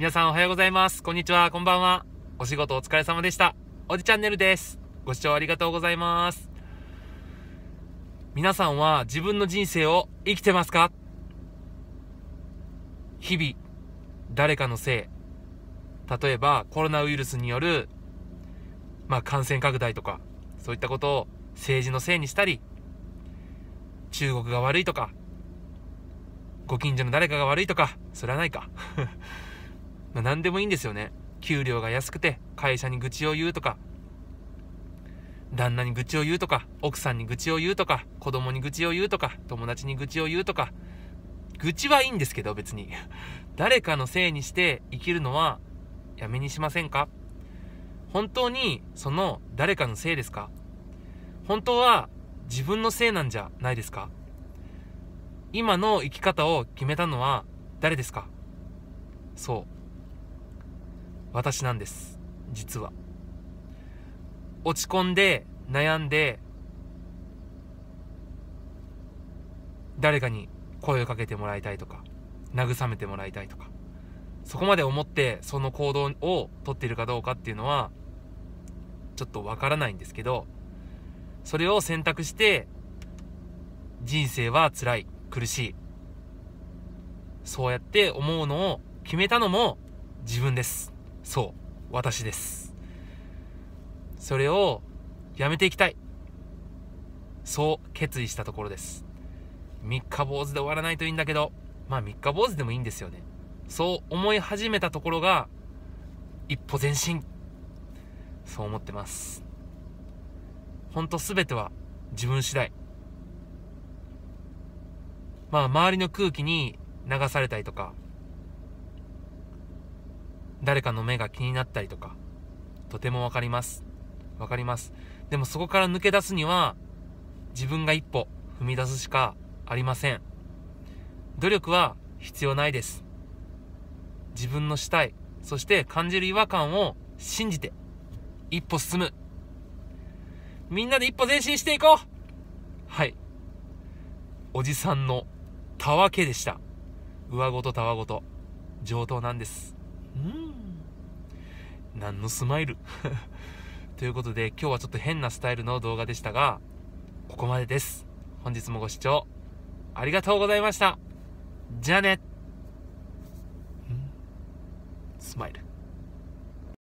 皆さんおはようございます。こんにちは、こんばんは。お仕事お疲れ様でした。おじチャンネルです。ご視聴ありがとうございます。皆さんは自分の人生を生きてますか日々、誰かのせい。例えばコロナウイルスによる、まあ感染拡大とか、そういったことを政治のせいにしたり、中国が悪いとか、ご近所の誰かが悪いとか、それはないか。まあ、何でもいいんですよね。給料が安くて会社に愚痴を言うとか、旦那に愚痴を言うとか、奥さんに愚痴を言うとか、子供に愚痴を言うとか、友達に愚痴を言うとか、愚痴はいいんですけど別に。誰かのせいにして生きるのはやめにしませんか本当にその誰かのせいですか本当は自分のせいなんじゃないですか今の生き方を決めたのは誰ですかそう。私なんです実は落ち込んで悩んで誰かに声をかけてもらいたいとか慰めてもらいたいとかそこまで思ってその行動をとっているかどうかっていうのはちょっとわからないんですけどそれを選択して人生は辛い苦しいそうやって思うのを決めたのも自分です。そう私ですそれをやめていきたいそう決意したところです三日坊主で終わらないといいんだけどまあ三日坊主でもいいんですよねそう思い始めたところが一歩前進そう思ってますほんと全ては自分次第まあ周りの空気に流されたりとか誰かの目が気になったりとか、とてもわかります。わかります。でもそこから抜け出すには、自分が一歩踏み出すしかありません。努力は必要ないです。自分のしたい、そして感じる違和感を信じて、一歩進む。みんなで一歩前進していこうはい。おじさんのたわけでした。上ごとたわごと、上等なんです。うん何のスマイル ということで今日はちょっと変なスタイルの動画でしたがここまでです本日もご視聴ありがとうございましたじゃあねスマイル